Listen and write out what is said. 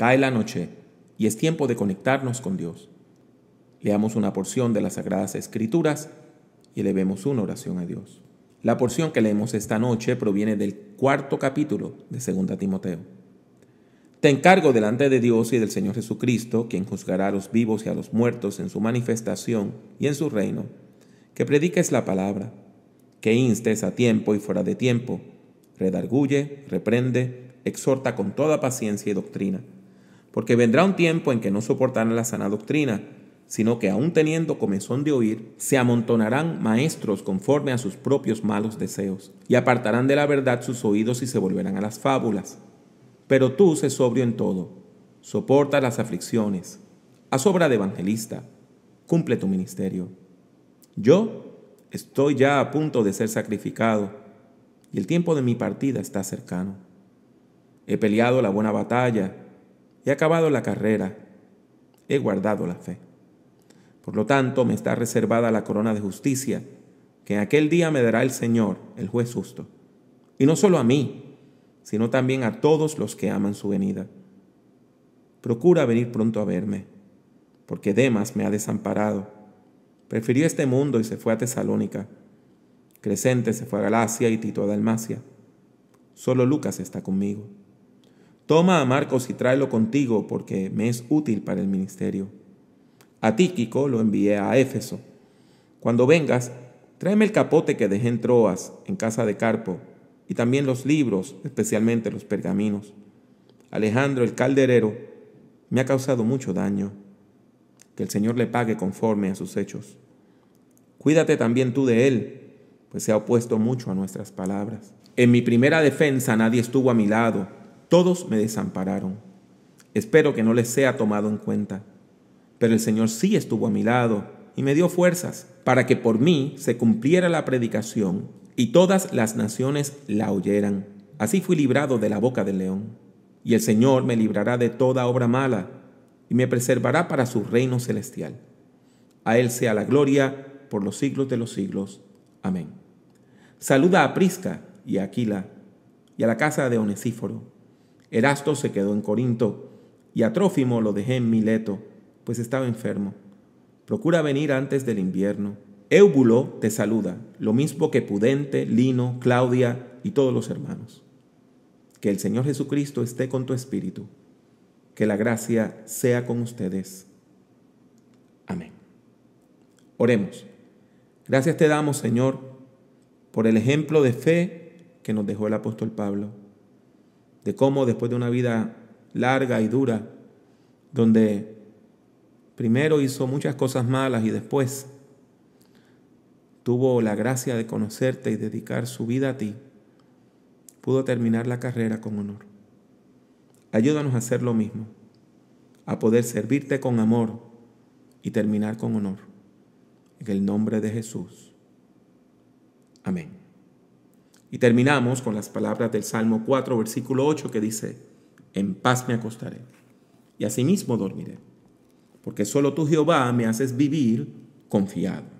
Cae la noche y es tiempo de conectarnos con Dios. Leamos una porción de las Sagradas Escrituras y elevemos una oración a Dios. La porción que leemos esta noche proviene del cuarto capítulo de 2 Timoteo. Te encargo delante de Dios y del Señor Jesucristo, quien juzgará a los vivos y a los muertos en su manifestación y en su reino, que prediques la palabra, que instes a tiempo y fuera de tiempo, redarguye, reprende, exhorta con toda paciencia y doctrina porque vendrá un tiempo en que no soportarán la sana doctrina, sino que aun teniendo comezón de oír, se amontonarán maestros conforme a sus propios malos deseos, y apartarán de la verdad sus oídos y se volverán a las fábulas. Pero tú se sobrio en todo, soporta las aflicciones, haz obra de evangelista, cumple tu ministerio. Yo estoy ya a punto de ser sacrificado, y el tiempo de mi partida está cercano. He peleado la buena batalla, He acabado la carrera, he guardado la fe. Por lo tanto, me está reservada la corona de justicia, que en aquel día me dará el Señor, el juez justo. Y no solo a mí, sino también a todos los que aman su venida. Procura venir pronto a verme, porque Demas me ha desamparado. Prefirió este mundo y se fue a Tesalónica. Crescente se fue a Galacia y Tito a Dalmacia. Solo Lucas está conmigo. Toma a Marcos y tráelo contigo porque me es útil para el ministerio. A Tíquico lo envié a Éfeso. Cuando vengas, tráeme el capote que dejé en Troas, en casa de Carpo, y también los libros, especialmente los pergaminos. Alejandro el calderero me ha causado mucho daño. Que el Señor le pague conforme a sus hechos. Cuídate también tú de él, pues se ha opuesto mucho a nuestras palabras. En mi primera defensa nadie estuvo a mi lado todos me desampararon. Espero que no les sea tomado en cuenta. Pero el Señor sí estuvo a mi lado y me dio fuerzas para que por mí se cumpliera la predicación y todas las naciones la oyeran. Así fui librado de la boca del león. Y el Señor me librará de toda obra mala y me preservará para su reino celestial. A Él sea la gloria por los siglos de los siglos. Amén. Saluda a Prisca y a Aquila y a la casa de Onesíforo Erasto se quedó en Corinto y a Trófimo lo dejé en Mileto, pues estaba enfermo. Procura venir antes del invierno. Éubulo te saluda, lo mismo que Pudente, Lino, Claudia y todos los hermanos. Que el Señor Jesucristo esté con tu espíritu. Que la gracia sea con ustedes. Amén. Oremos. Gracias te damos, Señor, por el ejemplo de fe que nos dejó el apóstol Pablo de cómo después de una vida larga y dura, donde primero hizo muchas cosas malas y después tuvo la gracia de conocerte y dedicar su vida a ti, pudo terminar la carrera con honor. Ayúdanos a hacer lo mismo, a poder servirte con amor y terminar con honor. En el nombre de Jesús. Amén. Y terminamos con las palabras del Salmo 4, versículo 8, que dice, en paz me acostaré y asimismo dormiré, porque solo tú Jehová me haces vivir confiado.